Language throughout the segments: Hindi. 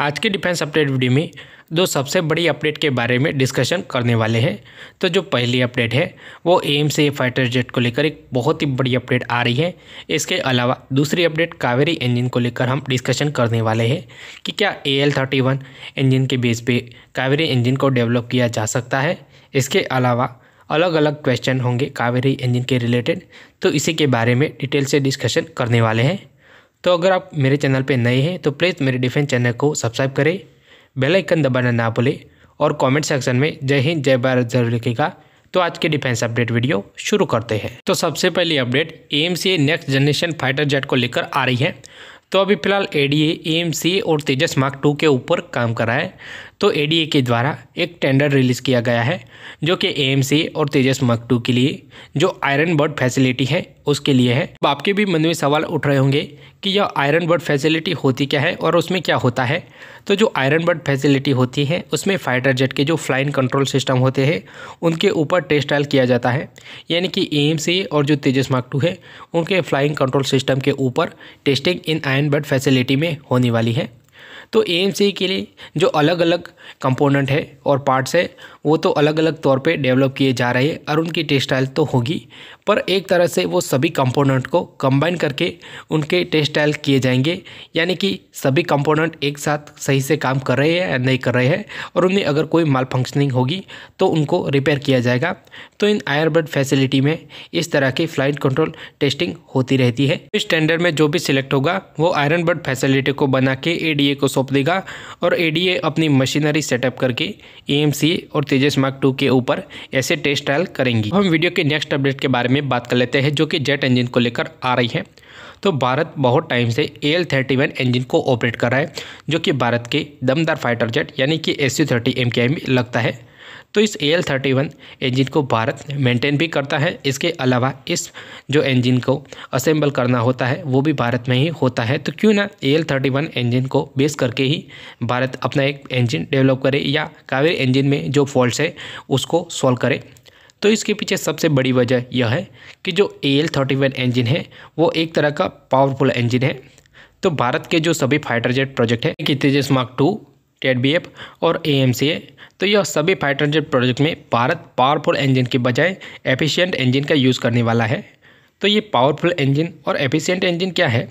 आज के डिफेंस अपडेट वीडियो में दो सबसे बड़ी अपडेट के बारे में डिस्कशन करने वाले हैं तो जो पहली अपडेट है वो एम्स ए फाइटर जेट को लेकर एक बहुत ही बड़ी अपडेट आ रही है इसके अलावा दूसरी अपडेट कावेरी इंजन को लेकर हम डिस्कशन करने वाले हैं कि क्या A L thirty one engine के बेस पे कावेरी इंजन को डेवलप किया जा सकता है इसके अलावा अलग अलग क्वेश्चन होंगे कावेरी इंजन के रिलेटेड तो इसी के बारे में डिटेल से डिस्कशन करने वाले हैं तो अगर आप मेरे चैनल पर नए हैं तो प्लीज़ मेरे डिफेंस चैनल को सब्सक्राइब करें बेल आइकन दबाना ना भूलें और कमेंट सेक्शन में जय हिंद जय भारत जरूर लिखेगा तो आज के डिफेंस अपडेट वीडियो शुरू करते हैं तो सबसे पहली update M next generation fighter jet को लेकर आ रही है तो अभी फिलहाल A D A M C और तेजस मार्क टू के ऊपर काम कर रहा है तो ए के द्वारा एक टेंडर रिलीज़ किया गया है जो कि ए और तेजस टू के लिए जो आयरन बर्ड फैसिलिटी है उसके लिए है अब आपके भी मन में सवाल उठ रहे होंगे कि यह आयरन बर्ड फैसिलिटी होती क्या है और उसमें क्या होता है तो जो आयरन बर्ड फैसिलिटी होती है उसमें फाइटर जेट के जो फ्लाइन कंट्रोल सिस्टम होते हैं उनके ऊपर टेस्टाइल किया जाता है यानी कि ए और जो तेजस मार्क टू है उनके फ्लाइंग कंट्रोल सिस्टम के ऊपर टेस्टिंग इन आयरन बर्ड फैसिलिटी में होने वाली है तो ए के लिए जो अलग अलग कंपोनेंट है और पार्ट्स है वो तो अलग अलग तौर पे डेवलप किए जा रहे हैं और उनकी टेक्सटाइल तो होगी पर एक तरह से वो सभी कंपोनेंट को कंबाइन करके उनके टेक्सटाइल किए जाएंगे यानी कि सभी कंपोनेंट एक साथ सही से काम कर रहे हैं या नहीं कर रहे हैं और उनमें अगर कोई माल फंक्शनिंग होगी तो उनको रिपेयर किया जाएगा तो इन आयरबर्ड फैसिलिटी में इस तरह की फ्लाइट कंट्रोल टेस्टिंग होती रहती है स्टैंडर्ड में जो भी सिलेक्ट होगा वो आयरन बर्ड फैसिलिटी को बना के ए को सौंप देगा और एडीए अपनी मशीनरी सेटअप करके एएमसी और तेजस मार्क टू के ऊपर ऐसे टेस्ट ट्रायल करेंगी हम वीडियो के नेक्स्ट अपडेट के बारे में बात कर लेते हैं जो कि जेट इंजन को लेकर आ रही है तो भारत बहुत टाइम से A L thirty one engine को ऑपरेट कर रहा है जो कि भारत के दमदार फाइटर जेट यानी कि S U thirty M K M लगता है तो इस A L thirty one engine को भारत मेंटेन भी करता है इसके अलावा इस जो इंजिन को असेंबल करना होता है वो भी भारत में ही होता है तो क्यों ना A L thirty one engine को बेस करके ही भारत अपना एक इंजिन डेवलप करे या कावेरी इंजिन में जो फॉल्ट है उसको सॉल्व करे तो इसके पीछे सबसे बड़ी वजह यह है कि जो A L thirty one engine है वो एक तरह का पावरफुल इंजन है तो भारत के जो सभी फाइटर जेट प्रोजेक्ट है कि Tejas mark two TED B और ए तो यह सभी फाइटर जेट प्रोजेक्ट में भारत पावरफुल इंजन के बजाय एफिशिएंट इंजन का यूज़ करने वाला है तो ये पावरफुल इंजन और एफिशिएंट इंजन क्या है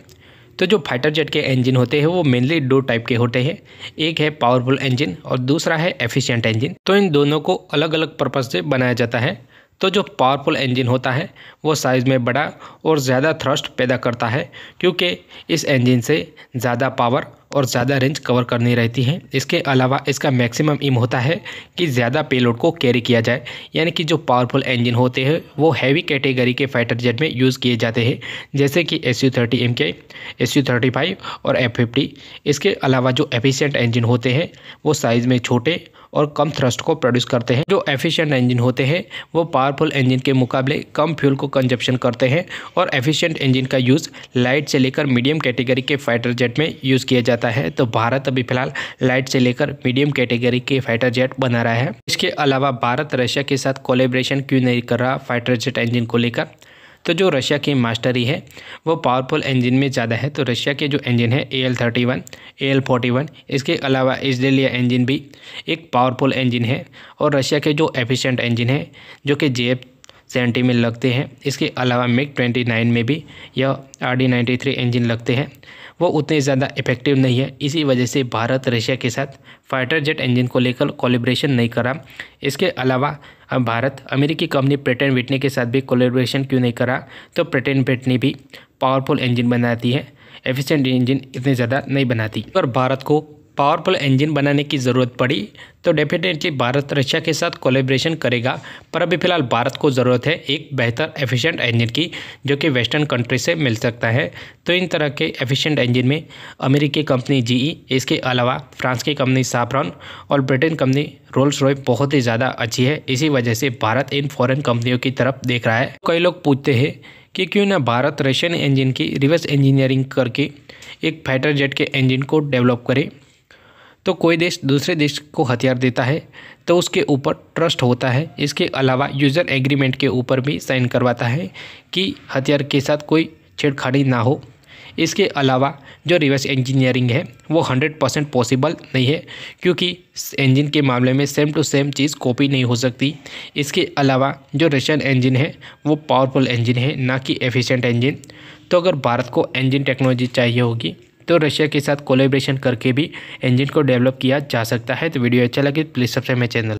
तो जो फाइटर जेट के इंजन होते हैं वो मेनली दो टाइप के होते हैं एक है पावरफुल इंजन और दूसरा है एफिशिएंट इंजन तो इन दोनों को अलग अलग पर्पज़ से बनाया जाता है तो जो पावरफुल इंजन होता है वो साइज़ में बड़ा और ज़्यादा थ्रस्ट पैदा करता है क्योंकि इस इंजन से ज़्यादा पावर और ज़्यादा रेंज कवर करनी रहती है इसके अलावा इसका मैक्सिमम इम होता है कि ज़्यादा पेलोड को कैरी किया जाए यानी कि जो पावरफुल इंजन होते हैं वो हैवी कैटेगरी के फाइटर जेट में यूज़ किए जाते हैं जैसे कि S U thirty M K S U thirty five और एफ फिफ्टी इसके अलावा जो एफिशेंट इंजन होते हैं वो साइज़ में छोटे और कम थ्रस्ट को प्रोड्यूस करते हैं जो एफिशिएंट इंजन होते हैं वो पावरफुल इंजन के मुकाबले कम फ्यूल को कंजप्शन करते हैं और एफिशिएंट इंजन का यूज़ लाइट से लेकर मीडियम कैटेगरी के फाइटर जेट में यूज़ किया जाता है तो भारत अभी फिलहाल लाइट से लेकर मीडियम कैटेगरी के फाइटर जेट बना रहा है इसके अलावा भारत रशिया के साथ कोलेब्रेशन क्यों नहीं कर रहा फाइटर जेट इंजिन को लेकर तो जो रशिया की मास्टरी है वो पावरफुल इंजन में ज़्यादा है तो रशिया के जो इंजन है A L thirty one A L forty one इसके अलावा इसलिए इंजन भी एक पावरफुल इंजन है और रशिया के जो एफिशिएंट इंजन है जो कि जे एफ सेवेंटी में लगते हैं इसके अलावा मिग ट्वेंटी नाइन में भी यह R D ninety three engine लगते हैं वो उतने ज़्यादा इफेक्टिव नहीं है इसी वजह से भारत रशिया के साथ फाइटर जेट इंजन को लेकर कोलेब्रेशन नहीं करा इसके अलावा अब भारत अमेरिकी कंपनी प्रेटेन बिटनी के साथ भी कोलेब्रेशन क्यों नहीं करा तो प्रेटेन बिटनी भी पावरफुल इंजन बनाती है एफिशिएंट इंजन इतने ज़्यादा नहीं बनाती पर भारत को पावरफुल इंजन बनाने की ज़रूरत पड़ी तो डेफिनेटली भारत रशिया के साथ कोलेब्रेशन करेगा पर अभी फ़िलहाल भारत को ज़रूरत है एक बेहतर एफिशिएंट इंजन की जो कि वेस्टर्न कंट्री से मिल सकता है तो इन तरह के एफिशिएंट इंजन में अमेरिकी कंपनी जीई e, इसके अलावा फ्रांस की कंपनी साफ्रॉन और ब्रिटेन कंपनी रोल्स रॉय बहुत ही ज़्यादा अच्छी है इसी वजह से भारत इन फॉरन कंपनियों की तरफ देख रहा है कई लोग पूछते हैं कि क्यों ना भारत रशियन इंजन की रिवर्स इंजीनियरिंग करके एक फाइटर जेट के इंजन को डेवलप करें तो कोई देश दूसरे देश को हथियार देता है तो उसके ऊपर ट्रस्ट होता है इसके अलावा यूज़र एग्रीमेंट के ऊपर भी साइन करवाता है कि हथियार के साथ कोई छेड़खानी ना हो इसके अलावा जो रिवर्स इंजीनियरिंग है वो हंड्रेड परसेंट पॉसिबल नहीं है क्योंकि इंजन के मामले में सेम टू सेम चीज़ कॉपी नहीं हो सकती इसके अलावा जो रशियन इंजन है वो पावरफुल इंजन है ना कि एफिशिएंट इंजन तो अगर भारत को इंजन टेक्नोलॉजी चाहिए होगी तो रशिया के साथ कोलेब्रेशन करके भी इंजन को डेवलप किया जा सकता है तो वीडियो अच्छा लगे प्लीज़ सब्सक्राइब मेरे चैनल